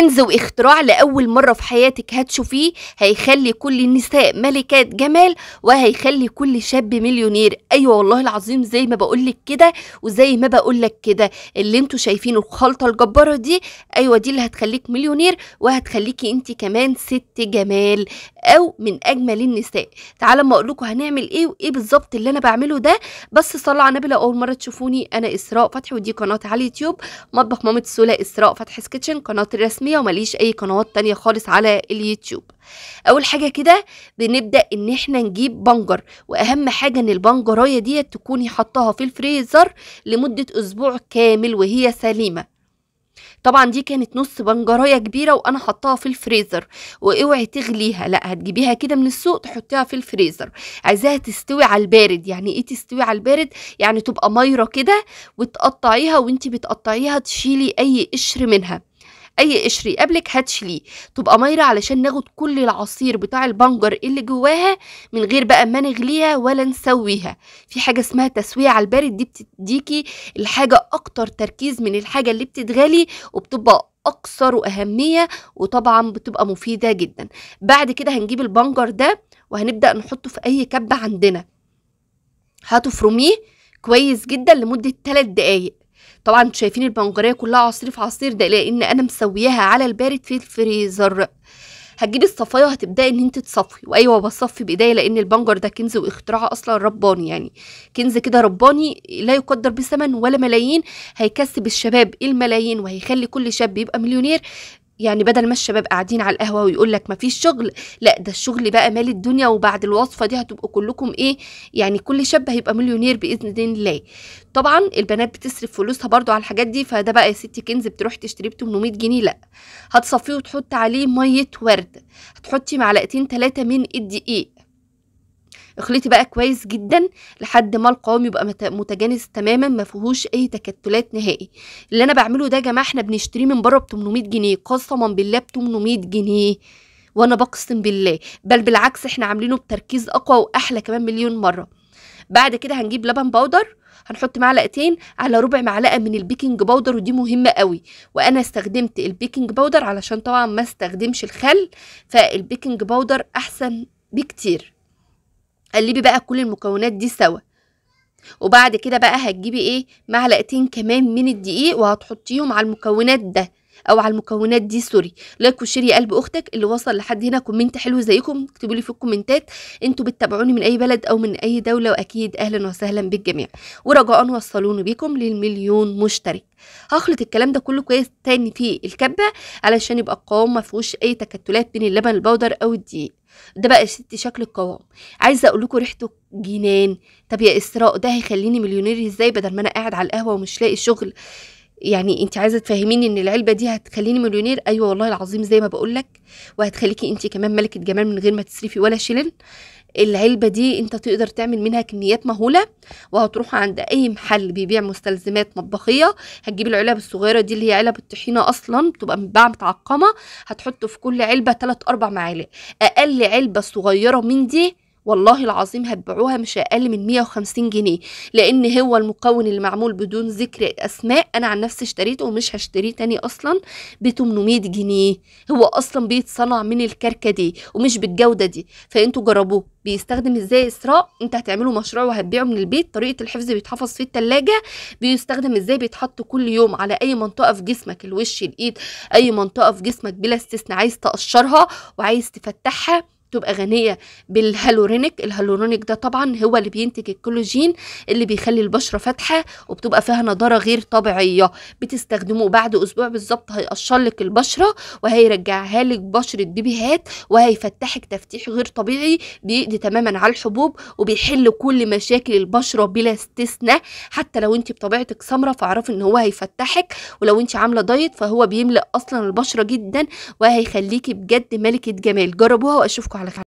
كنز واختراع لأول مرة في حياتك هتشوفيه هيخلي كل النساء ملكات جمال وهيخلي كل شاب مليونير أيوة والله العظيم زي ما بقولك كده وزي ما بقولك كده اللي انتوا شايفينه الخلطة الجبارة دي أيوة دي اللي هتخليك مليونير وهتخليكي انت كمان ست جمال أو من أجمل النساء تعالى ما أقولكوا هنعمل إيه وإيه بالظبط اللي أنا بعمله ده بس صلى على النبي أول مرة تشوفوني أنا إسراء فتحي ودي قناة على اليوتيوب مطبخ مامة سولا إسراء فتحي سكيتشن قناة الرسمية رسمية ومليش اي قنوات تانية خالص على اليوتيوب اول حاجه كده بنبدا ان احنا نجيب بنجر واهم حاجه ان البنجرايه ديت تكوني حطاها في الفريزر لمده اسبوع كامل وهي سليمه طبعا دي كانت نص بنجرايه كبيره وانا حطها في الفريزر واوعي تغليها لا هتجيبيها كده من السوق تحطيها في الفريزر عايزاها تستوي على البارد يعني ايه تستوي على البارد يعني تبقى مايره كده وتقطعيها وانت بتقطعيها تشيلي اي قشر منها اي قشري قبلك هاتشليه تبقى مايره علشان ناخد كل العصير بتاع البنجر اللي جواها من غير بقى ما نغليها ولا نسويها في حاجه اسمها تسويه على البارد دي بتديكي الحاجه اكتر تركيز من الحاجه اللي بتتغلي وبتبقى اكثر واهميه وطبعا بتبقى مفيده جدا بعد كده هنجيب البنجر ده وهنبدا نحطه في اي كبه عندنا هتفرميه كويس جدا لمده 3 دقايق طبعا انتوا شايفين البنجريه كلها عصير في عصير ده لان انا مسوياها على البارد في الفريزر هتجيبي الصفايه وهتبداي ان انت تصفي وايوه بصفي بايديا لان البنجر ده كنز واختراع اصلا رباني يعني كنز كده رباني لا يقدر بثمن ولا ملايين هيكسب الشباب الملايين وهيخلي كل شاب يبقى مليونير يعني بدل ما الشباب قاعدين على القهوه ويقول لك مفيش شغل لا ده الشغل بقى مال الدنيا وبعد الوصفه دي هتبقوا كلكم ايه يعني كل شاب هيبقى مليونير باذن الله طبعا البنات بتصرف فلوسها برضو على الحاجات دي فده بقى يا ستي كنز بتروح تشتري ب 800 جنيه لا هتصفيه وتحط عليه ميه ورد هتحطي معلقتين ثلاثه من الدقيق اخلطي بقى كويس جدا لحد ما القوام يبقى متجانس تماما ما فيهوش اي تكتلات نهائي اللي انا بعمله ده يا جماعه احنا بنشتريه من بره ب 800 جنيه قسما بالله ب 800 جنيه وانا بقسم بالله بل بالعكس احنا عاملينه بتركيز اقوى واحلى كمان مليون مره بعد كده هنجيب لبن بودر هنحط معلقتين على ربع معلقه من البيكنج بودر ودي مهمه قوي وانا استخدمت البيكنج بودر علشان طبعا ما استخدمش الخل فالبيكنج بودر احسن بكتير قلبي بقى كل المكونات دي سوا وبعد كده بقى هتجيبي ايه معلقتين كمان من الدقيق وهتحطيهم على المكونات ده او على المكونات دي سوري لايك وشير يا قلب اختك اللي وصل لحد هنا كومنت حلو زيكم اكتبوا لي في الكومنتات انتوا بتتابعوني من اي بلد او من اي دوله واكيد اهلا وسهلا بالجميع ورجاء وصلوني بيكم للمليون مشترك هخلط الكلام ده كله كويس تاني في الكبه علشان يبقى القوام ما فيهوش اي تكتلات بين اللبن البودر او الدقيق ده بقى يا ستي شكل القوام عايزه اقول لكم ريحته جنان طب يا اسراء ده هيخليني مليونير ازاي بدل ما انا قاعد على القهوه ومش لاقي شغل يعني انت عايزه تفهميني ان العلبه دي هتخليني مليونير ايوه والله العظيم زي ما بقول لك وهتخليكي انت كمان ملكه جمال من غير ما تصرفي ولا شيلن العلبه دي انت تقدر تعمل منها كميات مهوله وهتروح عند اي محل بيبيع مستلزمات مطبخيه هتجيب العلب الصغيره دي اللي هي علب الطحينه اصلا بتبقى متباعه متعقمه هتحط في كل علبه 3 4 معالق اقل علبه صغيره من دي والله العظيم هتبيعوها مش اقل من 150 جنيه لان هو المكون اللي معمول بدون ذكر اسماء انا عن نفسي اشتريته ومش هشتريه تاني اصلا ب 800 جنيه هو اصلا بيتصنع من الكركه دي ومش بالجوده دي فانتوا جربوه بيستخدم ازاي اسراء انت هتعمله مشروع وهتبيعه من البيت طريقه الحفظ بيتحفظ في التلاجة بيستخدم ازاي بيتحط كل يوم على اي منطقه في جسمك الوش الايد اي منطقه في جسمك بلا استثناء عايز تقشرها وعايز تفتحها بتبقى غنيه بالهالورينيك الهالورينيك ده طبعا هو اللي بينتج الكولاجين اللي بيخلي البشره فاتحه وبتبقى فيها نضاره غير طبيعيه بتستخدمه بعد اسبوع بالظبط هيقشر لك البشره وهيرجعها لك بشره بيبيهات وهيفتحك تفتيح غير طبيعي بيقضي تماما على الحبوب وبيحل كل مشاكل البشره بلا استثناء حتى لو انت بطبيعتك سمره فاعرفي ان هو هيفتحك ولو انت عامله دايت فهو بيملأ اصلا البشره جدا وهيخليكي بجد ملكه جمال جربوها واشوفكم على ale